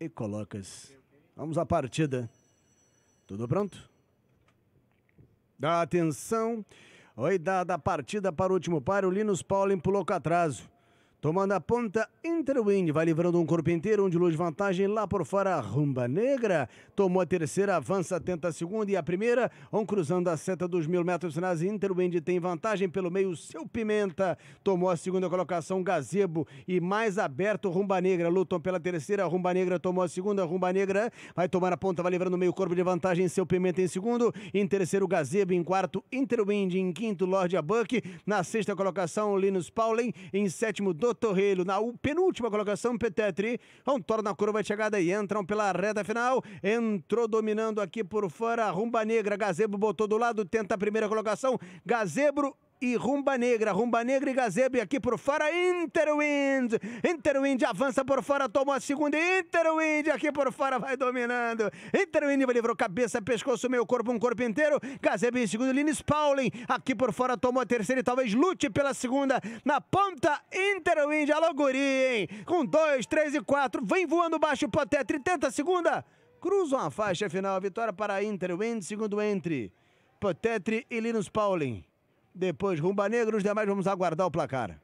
e colocas. Vamos à partida. Tudo pronto? Dá atenção. Oi, da partida para o último par, o Linus Pauling pulou com atraso. Tomando a ponta, Interwind vai livrando um corpo inteiro, um de luz vantagem lá por fora, Rumba Negra. Tomou a terceira, avança, tenta a segunda e a primeira. Um cruzando a seta dos mil metros finais, Interwind tem vantagem pelo meio, seu Pimenta. Tomou a segunda colocação, Gazebo. E mais aberto, Rumba Negra. Lutam pela terceira, Rumba Negra tomou a segunda, Rumba Negra vai tomar a ponta, vai livrando o meio corpo de vantagem, seu Pimenta em segundo. Em terceiro, Gazebo. Em quarto, Interwind. Em quinto, Lorde Abuck. Na sexta colocação, Linus Paulen. Em sétimo, Doutor. Torreiro na penúltima colocação, Petetri. Um toro na curva de chegada e entram pela reta final. Entrou dominando aqui por fora. Rumba Negra. Gazebo botou do lado, tenta a primeira colocação. Gazebro e Rumba Negra. Rumba Negra e Gazebe aqui por fora. Interwind. Interwind avança por fora, tomou a segunda. Interwind aqui por fora vai dominando. Interwind livrou cabeça, pescoço, meio corpo, um corpo inteiro. Gazebe em segundo. Linus Spauling aqui por fora, tomou a terceira e talvez lute pela segunda. Na ponta, Interwind. a hein? Com dois, três e quatro. Vem voando baixo, Potetri. Tenta a segunda. Cruzam a faixa final. Vitória para Interwind, segundo entre. Potetri e Linus Pauling. Depois Rumba Negra, os demais vamos aguardar o placar.